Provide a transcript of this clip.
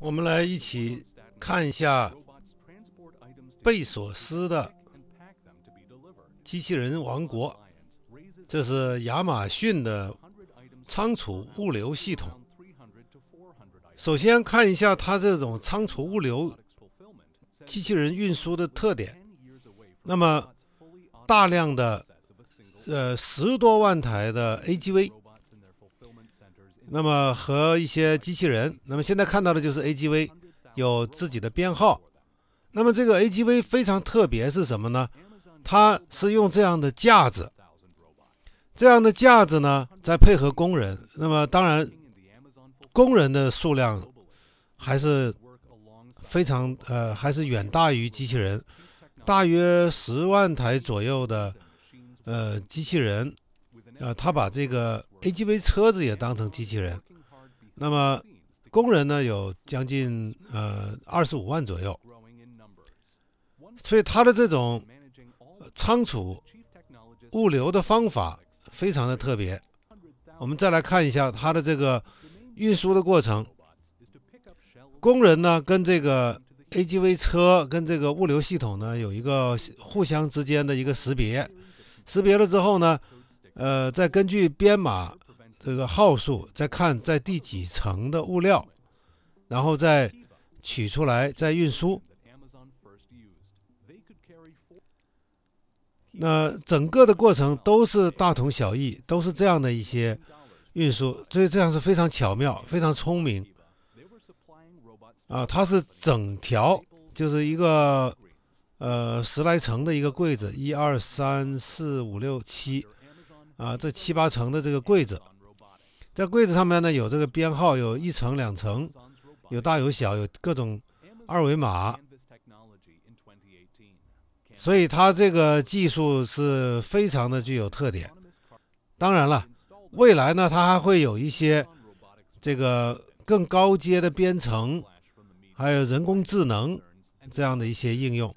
我们来一起看一下贝索斯的机器人王国，这是亚马逊的仓储物流系统。首先看一下它这种仓储物流机器人运输的特点。那么大量的，呃，十多万台的 AGV。那么和一些机器人，那么现在看到的就是 AGV，有自己的编号。那么这个 AGV 非常特别是什么呢？它是用这样的架子，这样的架子呢在配合工人。那么当然，工人的数量还是非常呃还是远大于机器人，大约十万台左右的呃机器人，呃，他把这个。AGV 车子也当成机器人，那么工人呢有将近呃二十五万左右，所以它的这种仓储物流的方法非常的特别。我们再来看一下它的这个运输的过程，工人呢跟这个 AGV 车跟这个物流系统呢有一个互相之间的一个识别，识别了之后呢。呃，再根据编码这个号数，再看在第几层的物料，然后再取出来再运输。那整个的过程都是大同小异，都是这样的一些运输，所以这样是非常巧妙、非常聪明。啊，它是整条就是一个呃十来层的一个柜子，一二三四五六七。啊，这七八层的这个柜子，在柜子上面呢有这个编号，有一层、两层，有大有小，有各种二维码，所以它这个技术是非常的具有特点。当然了，未来呢它还会有一些这个更高阶的编程，还有人工智能这样的一些应用。